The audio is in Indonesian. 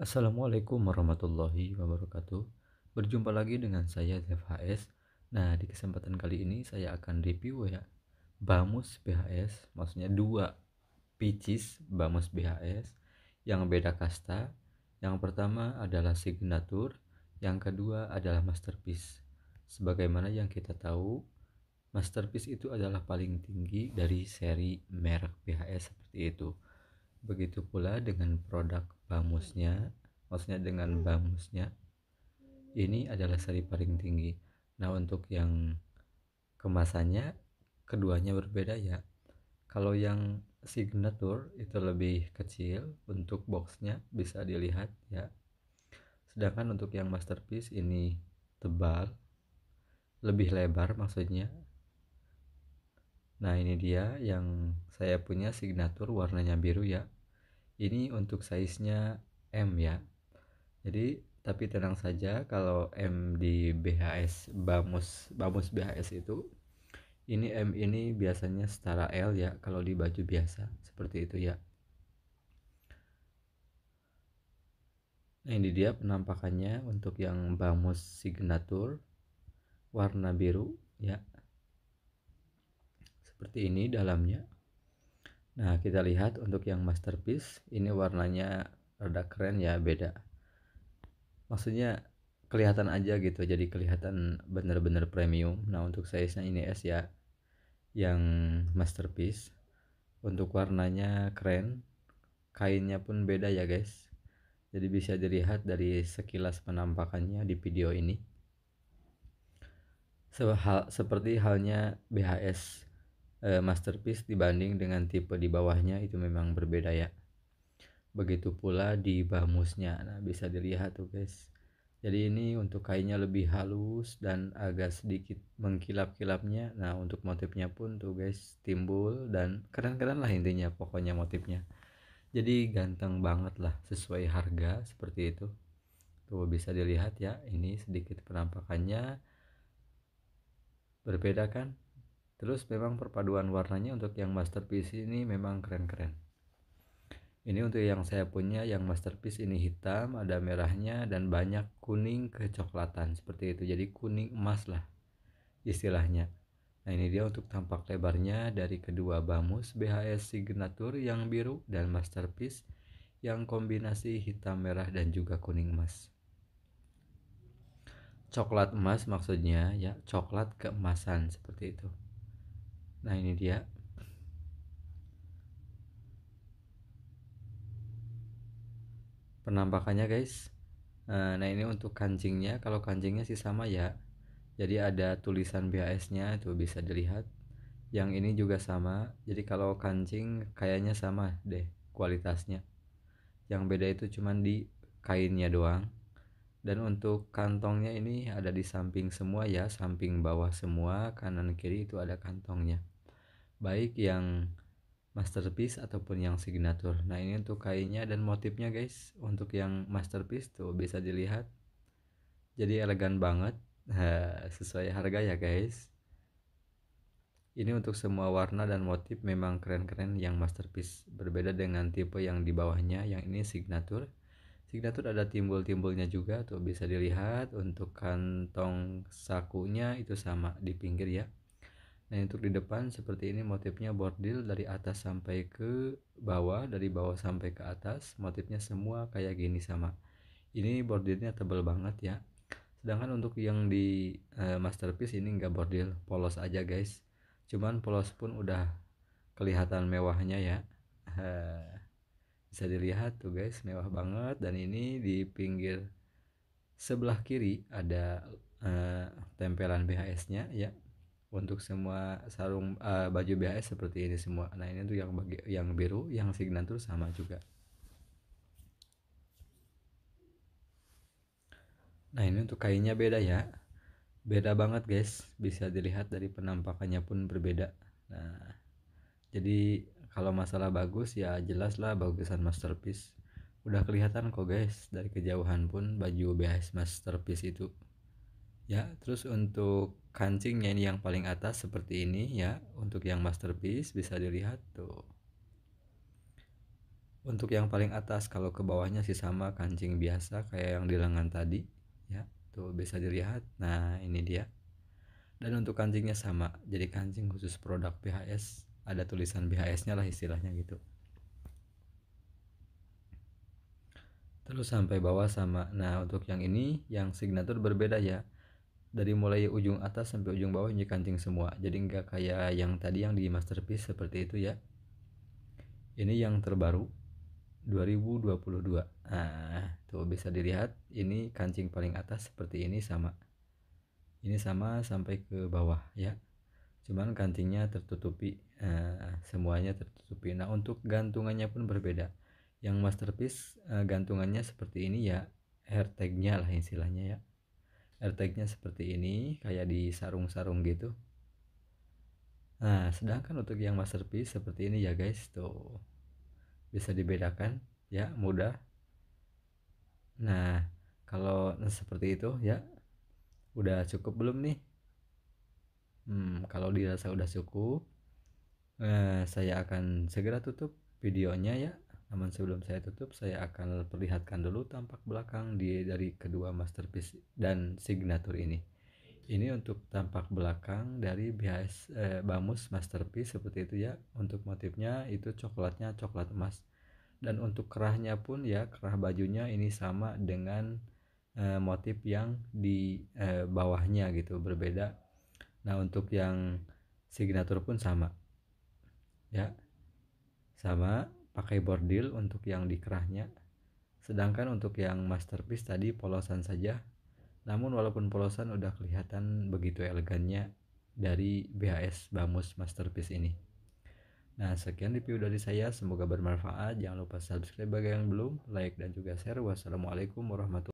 Assalamualaikum warahmatullahi wabarakatuh Berjumpa lagi dengan saya ZFHS Nah di kesempatan kali ini saya akan review ya Bamus BHS Maksudnya dua Picis Bamus BHS Yang beda kasta Yang pertama adalah signature Yang kedua adalah masterpiece Sebagaimana yang kita tahu Masterpiece itu adalah paling tinggi dari seri merek BHS seperti itu Begitu pula dengan produk bamusnya maksudnya dengan bamusnya ini adalah seri paling tinggi nah untuk yang kemasannya keduanya berbeda ya kalau yang signature itu lebih kecil untuk boxnya bisa dilihat ya sedangkan untuk yang masterpiece ini tebal lebih lebar maksudnya Nah ini dia yang saya punya signature warnanya biru ya ini untuk size-nya M ya jadi tapi tenang saja kalau M di BHS Bamus Bamus BHS itu ini M ini biasanya setara L ya kalau di baju biasa seperti itu ya nah ini dia penampakannya untuk yang Bamus Signature warna biru ya seperti ini dalamnya Nah, kita lihat untuk yang masterpiece, ini warnanya rada keren ya, beda. Maksudnya kelihatan aja gitu, jadi kelihatan bener-bener premium. Nah, untuk size-nya ini S ya, yang masterpiece. Untuk warnanya keren, kainnya pun beda ya guys. Jadi bisa dilihat dari sekilas penampakannya di video ini. Sehal, seperti halnya BHS uh, masterpiece dibanding dengan tipe di bawahnya itu memang berbeda ya begitu pula di bamusnya nah bisa dilihat tuh guys jadi ini untuk kainnya lebih halus dan agak sedikit mengkilap-kilapnya nah untuk motifnya pun tuh guys timbul dan keren-keren lah intinya pokoknya motifnya jadi ganteng banget lah sesuai harga seperti itu tuh bisa dilihat ya ini sedikit penampakannya berbeda kan terus memang perpaduan warnanya untuk yang masterpiece ini memang keren-keren ini untuk yang saya punya yang masterpiece ini hitam ada merahnya dan banyak kuning kecoklatan seperti itu jadi kuning emas lah istilahnya Nah ini dia untuk tampak lebarnya dari kedua bamus BHS Signature yang biru dan Masterpiece yang kombinasi hitam merah dan juga kuning emas. Coklat emas maksudnya ya coklat keemasan seperti itu. Nah, ini dia. Penampakannya, guys. Eh, nah, ini untuk kancingnya. Kalau kancingnya sih sama ya. Jadi ada tulisan BHS-nya itu bisa dilihat. Yang ini juga sama. Jadi kalau kancing kayaknya sama deh kualitasnya. Yang beda itu cuman di kainnya doang dan untuk kantongnya ini ada di samping semua ya samping bawah semua kanan kiri itu ada kantongnya baik yang masterpiece ataupun yang signature nah ini untuk kainnya dan motifnya guys untuk yang masterpiece tuh bisa dilihat jadi elegan banget sesuai harga ya guys ini untuk semua warna dan motif memang keren-keren yang masterpiece berbeda dengan tipe yang di bawahnya yang ini signature tuh ada timbul-timbulnya juga tuh bisa dilihat untuk kantong sakunya itu sama di pinggir ya Nah untuk di depan seperti ini motifnya bordil dari atas sampai ke bawah, dari bawah sampai ke atas. Motifnya semua kayak gini sama. Ini bordirnya tebel banget ya. Sedangkan untuk yang di e, masterpiece ini enggak bordil, polos aja guys. Cuman polos pun udah kelihatan mewahnya ya. Eh, bisa dilihat tuh guys mewah banget dan ini di pinggir sebelah kiri ada uh, tempelan BHS nya ya untuk semua sarung uh, baju BHS seperti ini semua nah ini tuh yang bagi yang biru yang signatur sama juga nah ini untuk kainnya beda ya beda banget guys bisa dilihat dari penampakannya pun berbeda nah jadi kalau masalah bagus ya jelas lah bagusan masterpiece udah kelihatan kok guys dari kejauhan pun baju BHS masterpiece itu ya terus untuk kancingnya ini yang paling atas seperti ini ya untuk yang masterpiece bisa dilihat tuh untuk yang paling atas kalau ke bawahnya sih sama kancing biasa kayak yang di lengan tadi ya tuh bisa dilihat nah ini dia dan untuk kancingnya sama jadi kancing khusus produk PHS ada tulisan BHS-nya lah istilahnya gitu. Terus sampai bawah sama. Nah, untuk yang ini yang signatur berbeda ya. Dari mulai ujung atas sampai ujung bawah ini kancing semua. Jadi nggak kayak yang tadi yang di masterpiece seperti itu ya. Ini yang terbaru 2022. Nah, tuh bisa dilihat ini kancing paling atas seperti ini sama. Ini sama sampai ke bawah ya cuman gantinya tertutupi eh, semuanya tertutupi nah untuk gantungannya pun berbeda yang masterpiece eh, gantungannya seperti ini ya air tagnya lah istilahnya ya air tagnya seperti ini kayak di sarung-sarung gitu nah sedangkan untuk yang masterpiece seperti ini ya guys tuh bisa dibedakan ya mudah nah kalau seperti itu ya udah cukup belum nih Hmm, kalau dirasa udah cukup, eh, saya akan segera tutup videonya ya. Namun sebelum saya tutup, saya akan perlihatkan dulu tampak belakang di dari kedua masterpiece dan signature ini. Ini untuk tampak belakang dari BHS eh, Bamus Masterpiece seperti itu ya. Untuk motifnya itu coklatnya coklat emas. Dan untuk kerahnya pun ya, kerah bajunya ini sama dengan eh, motif yang di eh, bawahnya gitu, berbeda nah untuk yang signature pun sama ya sama pakai bordil untuk yang di kerahnya sedangkan untuk yang masterpiece tadi polosan saja namun walaupun polosan udah kelihatan begitu elegannya dari BHS Bamus Masterpiece ini Nah, sekian review dari saya. Semoga bermanfaat. Jangan lupa subscribe bagi yang belum, like, dan juga share. Wassalamualaikum warahmatullahi